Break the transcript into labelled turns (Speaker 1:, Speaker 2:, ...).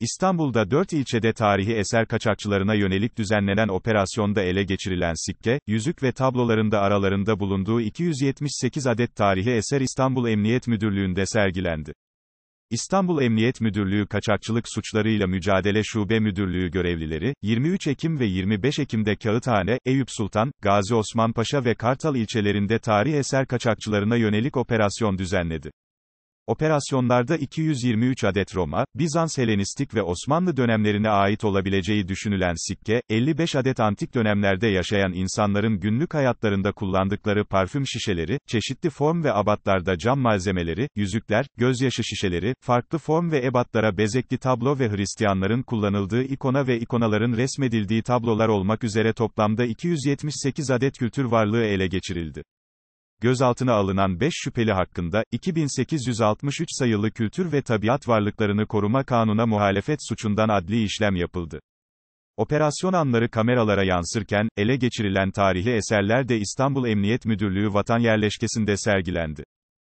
Speaker 1: İstanbul'da 4 ilçede tarihi eser kaçakçılarına yönelik düzenlenen operasyonda ele geçirilen sikke, yüzük ve tablolarında aralarında bulunduğu 278 adet tarihi eser İstanbul Emniyet Müdürlüğü'nde sergilendi. İstanbul Emniyet Müdürlüğü Kaçakçılık Suçlarıyla Mücadele Şube Müdürlüğü görevlileri, 23 Ekim ve 25 Ekim'de Kağıthane, Eyüp Sultan, Gazi Osman Paşa ve Kartal ilçelerinde tarih eser kaçakçılarına yönelik operasyon düzenledi. Operasyonlarda 223 adet Roma, Bizans Helenistik ve Osmanlı dönemlerine ait olabileceği düşünülen sikke, 55 adet antik dönemlerde yaşayan insanların günlük hayatlarında kullandıkları parfüm şişeleri, çeşitli form ve abatlarda cam malzemeleri, yüzükler, gözyaşı şişeleri, farklı form ve ebatlara bezekli tablo ve Hristiyanların kullanıldığı ikona ve ikonaların resmedildiği tablolar olmak üzere toplamda 278 adet kültür varlığı ele geçirildi gözaltına alınan 5 şüpheli hakkında, 2863 sayılı Kültür ve Tabiat Varlıklarını Koruma Kanuna muhalefet suçundan adli işlem yapıldı. Operasyon anları kameralara yansırken, ele geçirilen tarihi eserler de İstanbul Emniyet Müdürlüğü Vatan Yerleşkesi'nde sergilendi.